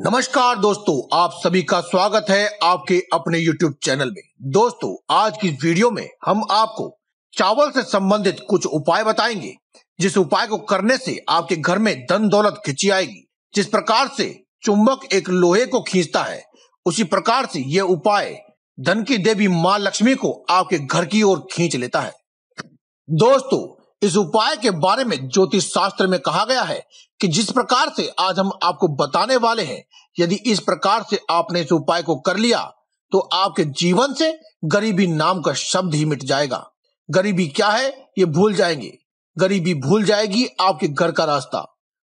नमस्कार दोस्तों आप सभी का स्वागत है आपके अपने YouTube चैनल में दोस्तों आज की वीडियो में हम आपको चावल से संबंधित कुछ उपाय बताएंगे जिस उपाय को करने से आपके घर में धन दौलत खिंची आएगी जिस प्रकार से चुंबक एक लोहे को खींचता है उसी प्रकार से ये उपाय धन की देवी माँ लक्ष्मी को आपके घर की ओर खींच लेता है दोस्तों इस उपाय के बारे में ज्योतिष शास्त्र में कहा गया है कि जिस प्रकार से आज हम आपको बताने वाले हैं यदि इस प्रकार से आपने इस उपाय को कर लिया तो आपके जीवन से गरीबी नाम का शब्द ही मिट जाएगा गरीबी क्या है ये भूल जाएंगे गरीबी भूल जाएगी आपके घर का रास्ता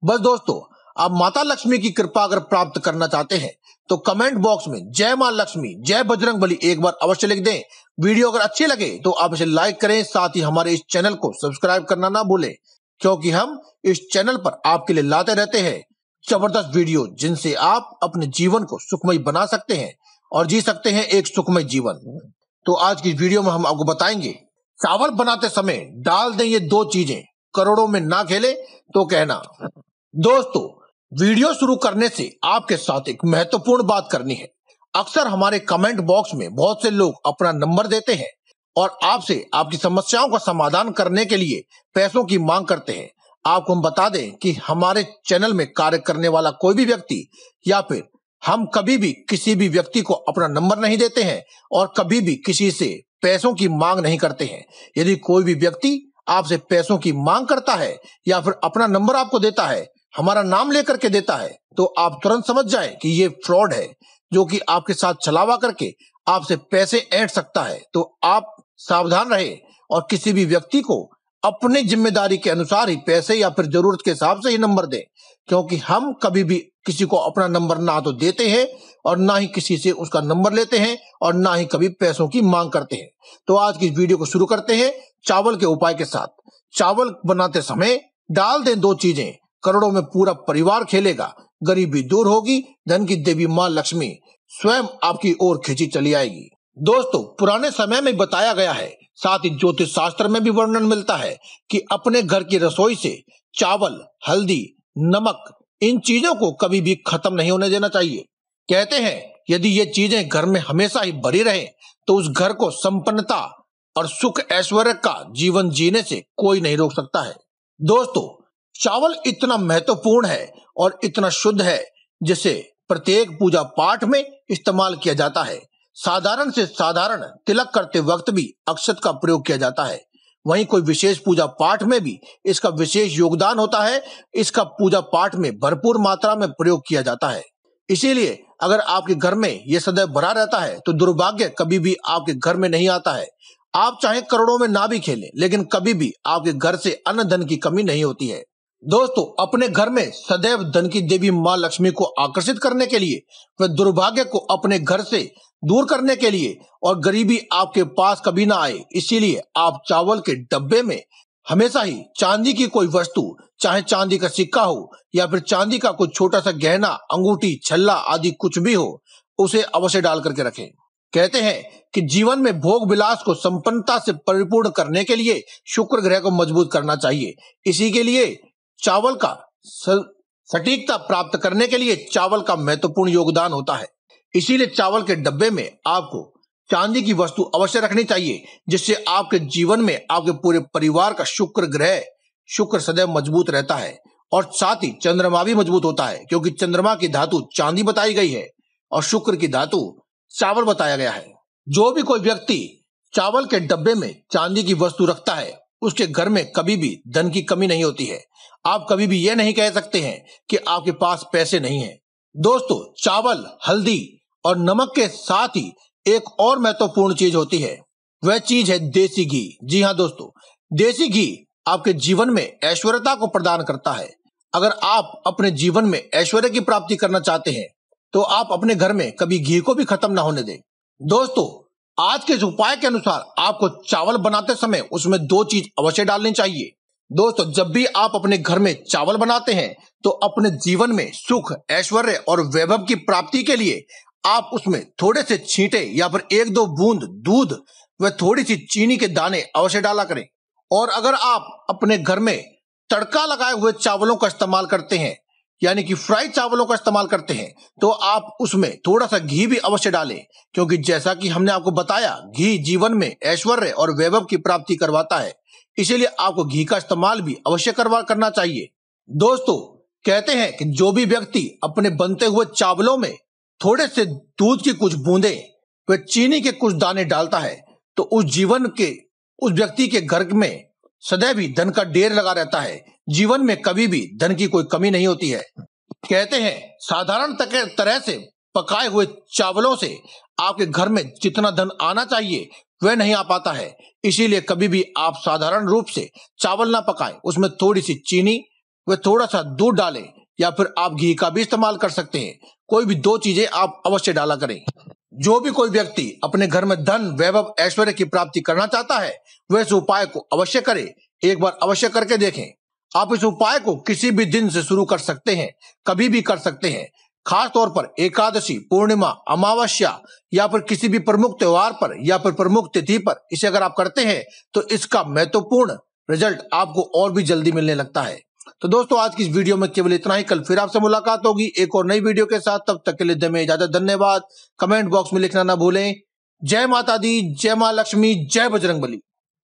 बस दोस्तों आप माता लक्ष्मी की कृपा अगर प्राप्त करना चाहते हैं तो कमेंट बॉक्स में जय मां लक्ष्मी जय बजरंग बली एक बार अवश्य लिख दें वीडियो अगर अच्छी लगे तो आप इसे लाइक करें साथ ही हमारे इस चैनल को सब्सक्राइब करना ना भूलें क्योंकि हम इस चैनल पर आपके लिए लाते रहते हैं जबरदस्त वीडियो जिनसे आप अपने जीवन को सुखमय बना सकते हैं और जी सकते हैं एक सुखमय जीवन तो आज की वीडियो में हम आपको बताएंगे चावल बनाते समय डाल दें ये दो चीजें करोड़ों में ना खेले तो कहना दोस्तों वीडियो शुरू करने से आपके साथ एक महत्वपूर्ण बात करनी है अक्सर हमारे कमेंट बॉक्स में बहुत से लोग अपना नंबर देते हैं और आपसे आपकी समस्याओं का समाधान करने के लिए पैसों की मांग करते हैं आपको हम बता दें कि हमारे चैनल में कार्य करने वाला कोई भी व्यक्ति या फिर हम कभी भी किसी भी व्यक्ति को अपना नंबर नहीं देते हैं और कभी भी किसी से पैसों की मांग नहीं करते हैं यदि कोई भी व्यक्ति आपसे पैसों की मांग करता है या फिर अपना नंबर आपको देता है हमारा नाम लेकर के देता है तो आप तुरंत समझ जाए कि ये फ्रॉड है जो कि आपके साथ छलावा करके आपसे पैसे ऐंठ सकता है तो आप सावधान रहे और किसी भी व्यक्ति को अपनी जिम्मेदारी के अनुसार ही पैसे या फिर जरूरत के हिसाब से ही नंबर दें क्योंकि हम कभी भी किसी को अपना नंबर ना तो देते हैं और ना ही किसी से उसका नंबर लेते हैं और ना ही कभी पैसों की मांग करते हैं तो आज की वीडियो को शुरू करते हैं चावल के उपाय के साथ चावल बनाते समय डाल दें दो चीजें करोड़ों में पूरा परिवार खेलेगा गरीबी दूर होगी धन की देवी माँ लक्ष्मी स्वयं आपकी ओर खींची चली आएगी दोस्तों पुराने समय में बताया गया है साथ ही ज्योतिष शास्त्र में भी वर्णन मिलता है कि अपने घर की रसोई से चावल हल्दी नमक इन चीजों को कभी भी खत्म नहीं होने देना चाहिए कहते हैं यदि ये चीजें घर में हमेशा ही भरी रहे तो उस घर को संपन्नता और सुख ऐश्वर्य का जीवन जीने से कोई नहीं रोक सकता है दोस्तों चावल इतना महत्वपूर्ण है और इतना शुद्ध है जिसे प्रत्येक पूजा पाठ में इस्तेमाल किया जाता है साधारण से साधारण तिलक करते वक्त भी अक्षत का प्रयोग किया जाता है वहीं कोई विशेष पूजा पाठ में भी इसका विशेष योगदान होता है इसका पूजा पाठ में भरपूर मात्रा में प्रयोग किया जाता है इसीलिए अगर आपके घर में ये सदैव भरा रहता है तो दुर्भाग्य कभी भी आपके घर में नहीं आता है आप चाहे करोड़ों में ना भी खेलें लेकिन कभी भी आपके घर से अन्न धन की कमी नहीं होती है दोस्तों अपने घर में सदैव धन की देवी माँ लक्ष्मी को आकर्षित करने के लिए वह दुर्भाग्य को अपने घर से दूर करने के लिए और गरीबी आपके पास कभी ना आए इसीलिए आप चावल के डब्बे में हमेशा ही चांदी की कोई वस्तु चाहे चांदी का सिक्का हो या फिर चांदी का कोई छोटा सा गहना अंगूठी छल्ला आदि कुछ भी हो उसे अवश्य डाल करके रखें कहते हैं कि जीवन में भोग विलास को संपन्नता से परिपूर्ण करने के लिए शुक्र ग्रह को मजबूत करना चाहिए इसी के लिए चावल का सटीकता प्राप्त करने के लिए चावल का महत्वपूर्ण योगदान होता है इसीलिए चावल के डब्बे में आपको चांदी की वस्तु अवश्य रखनी चाहिए जिससे आपके जीवन में आपके पूरे परिवार का शुक्र ग्रह शुक्र सदैव मजबूत रहता है और साथ ही चंद्रमा भी मजबूत होता है क्योंकि चंद्रमा की धातु चांदी बताई गई है और शुक्र की धातु चावल बताया गया है जो भी कोई व्यक्ति चावल के डब्बे में चांदी की वस्तु रखता है उसके घर में कभी भी धन की कमी नहीं होती है आप कभी भी यह नहीं कह सकते हैं कि आपके पास पैसे नहीं है दोस्तों चावल हल्दी और नमक के साथ ही एक और महत्वपूर्ण चीज होती है वह चीज है देसी घी जी हाँ दोस्तों देसी घी आपके जीवन में ऐश्वर्यता को प्रदान करता है अगर आप अपने जीवन में ऐश्वर्य की प्राप्ति करना चाहते हैं तो आप अपने घर में कभी घी को भी खत्म ना होने दें दोस्तों आज के इस उपाय के अनुसार आपको चावल बनाते समय उसमें दो चीज अवश्य डालनी चाहिए दोस्तों जब भी आप अपने घर में चावल बनाते हैं तो अपने जीवन में सुख ऐश्वर्य और वैभव की प्राप्ति के लिए आप उसमें थोड़े से छींटे या फिर एक दो बूंद दूध व थोड़ी सी चीनी के दाने अवश्य डाला करें और अगर आप अपने घर में तड़का लगाए हुए चावलों का इस्तेमाल करते हैं यानी कि फ्राई चावलों का इस्तेमाल करते हैं तो आप उसमें थोड़ा सा घी भी अवश्य डालें क्योंकि जैसा कि हमने आपको बताया घी जीवन में ऐश्वर्य और वैभव की प्राप्ति करवाता है इसीलिए आपको घी का इस्तेमाल भी अवश्य करवा करना चाहिए दोस्तों कहते हैं कि जो भी व्यक्ति अपने बनते हुए चावलों में थोड़े से दूध की कुछ बूंदे व चीनी के कुछ दाने डालता है तो उस जीवन के उस व्यक्ति के घर में सदैव ही धन का ढेर लगा रहता है जीवन में कभी भी धन की कोई कमी नहीं होती है कहते हैं साधारण तरह से पकाए हुए चावलों से आपके घर में जितना धन आना चाहिए वह नहीं आ पाता है इसीलिए कभी भी आप साधारण रूप से चावल ना पकाएं उसमें थोड़ी सी चीनी व थोड़ा सा दूध डालें या फिर आप घी का भी इस्तेमाल कर सकते हैं कोई भी दो चीजें आप अवश्य डाला करें जो भी कोई व्यक्ति अपने घर में धन वैभव ऐश्वर्य की प्राप्ति करना चाहता है वह इस उपाय को अवश्य करे एक बार अवश्य करके देखें आप इस उपाय को किसी भी दिन से शुरू कर सकते हैं कभी भी कर सकते हैं खास तौर पर एकादशी पूर्णिमा अमावस्या या फिर किसी भी प्रमुख त्योहार पर या फिर प्रमुख तिथि पर इसे अगर आप करते हैं तो इसका महत्वपूर्ण रिजल्ट आपको और भी जल्दी मिलने लगता है तो दोस्तों आज की इस वीडियो में केवल इतना ही कल फिर आपसे मुलाकात होगी एक और नई वीडियो के साथ तब तक के लिए दमे ज्यादा धन्यवाद कमेंट बॉक्स में लिखना ना भूलें जय माता दी जय माँ लक्ष्मी जय बजरंग बली